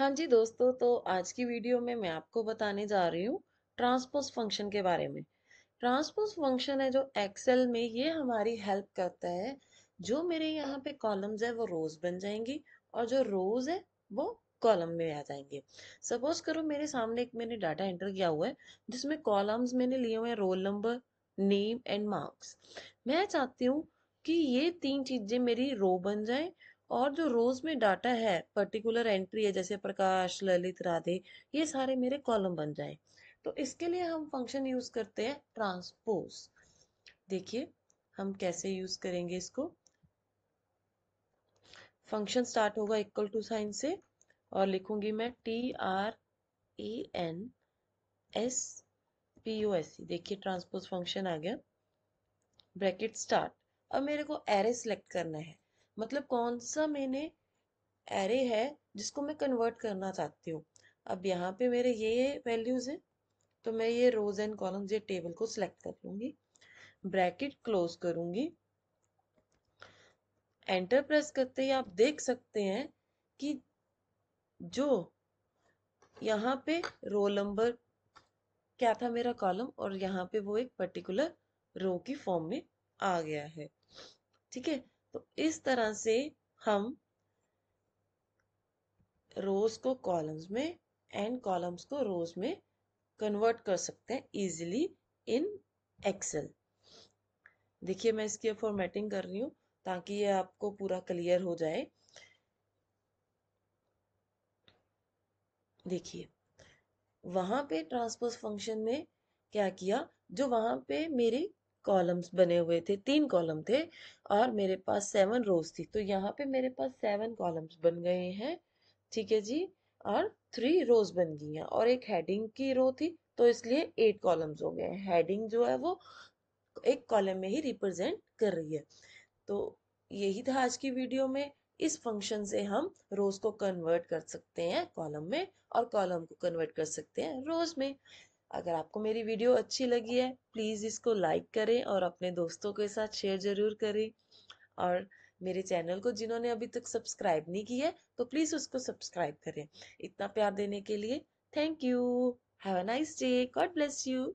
हाँ जी दोस्तों तो आज की वीडियो में मैं आपको बताने जा रही हूँ ट्रांसपोज फंक्शन के बारे में ट्रांसपोज फंक्शन है जो एक्सेल में ये हमारी हेल्प करता है जो मेरे यहाँ पे कॉलम्स है वो रोज बन जाएंगी और जो रोज है वो कॉलम में आ जाएंगे सपोज करो मेरे सामने एक मैंने डाटा एंटर किया हुआ है जिसमें कॉलम्स मैंने लिए हुए हैं roll number name and marks मैं चाहती हूँ कि ये तीन चीजें मेरी रो बन जाए और जो रोज में डाटा है पर्टिकुलर एंट्री है जैसे प्रकाश ललित राधे ये सारे मेरे कॉलम बन जाए तो इसके लिए हम फंक्शन यूज करते हैं ट्रांसपोज देखिए हम कैसे यूज करेंगे इसको फंक्शन स्टार्ट होगा इक्वल टू साइन से और लिखूंगी मैं T R A N S P O S C देखिए ट्रांसपोज फंक्शन आ गया ब्रैकेट स्टार्ट अब मेरे को एरे सेलेक्ट करना है मतलब कौन सा मैंने एरे है जिसको मैं कन्वर्ट करना चाहती हूँ अब यहाँ पे मेरे ये वैल्यूज़ हैं तो मैं ये रोज एंड कॉलम्स ये टेबल को सिलेक्ट कर लूँगी ब्रैकेट क्लोज करूंगी एंटर प्रेस करते ही आप देख सकते हैं कि जो यहाँ पे रोल नंबर क्या था मेरा कॉलम और यहाँ पे वो एक पर्टिकुलर रो की फॉर्म में आ गया है ठीक है तो इस तरह से हम रोज को कॉलम्स में एंड कॉलम्स को रोज में कन्वर्ट कर सकते हैं इजीली इन एक्सेल देखिए मैं इसकी फॉर्मेटिंग कर रही हूँ ताकि ये आपको पूरा क्लियर हो जाए देखिए वहां पे ट्रांसपोज फंक्शन में क्या किया जो वहां पे मेरी कॉलम्स बने हुए थे तीन कॉलम थे और मेरे पास सेवन रोज थी तो यहाँ पे मेरे पास सेवन कॉलम्स बन गए हैं ठीक है जी और थ्री रोज बन गई हैं और एक हेडिंग की रो थी तो इसलिए एट कॉलम्स हो गए हैं हेडिंग जो है वो एक कॉलम में ही रिप्रेजेंट कर रही है तो यही था आज की वीडियो में इस फंक्शन से हम रोज को कन्वर्ट कर सकते हैं कॉलम में और कॉलम को कन्वर्ट कर सकते हैं रोज में अगर आपको मेरी वीडियो अच्छी लगी है प्लीज़ इसको लाइक करें और अपने दोस्तों के साथ शेयर ज़रूर करें और मेरे चैनल को जिन्होंने अभी तक सब्सक्राइब नहीं किया है तो प्लीज़ उसको सब्सक्राइब करें इतना प्यार देने के लिए thank you have a nice day God bless you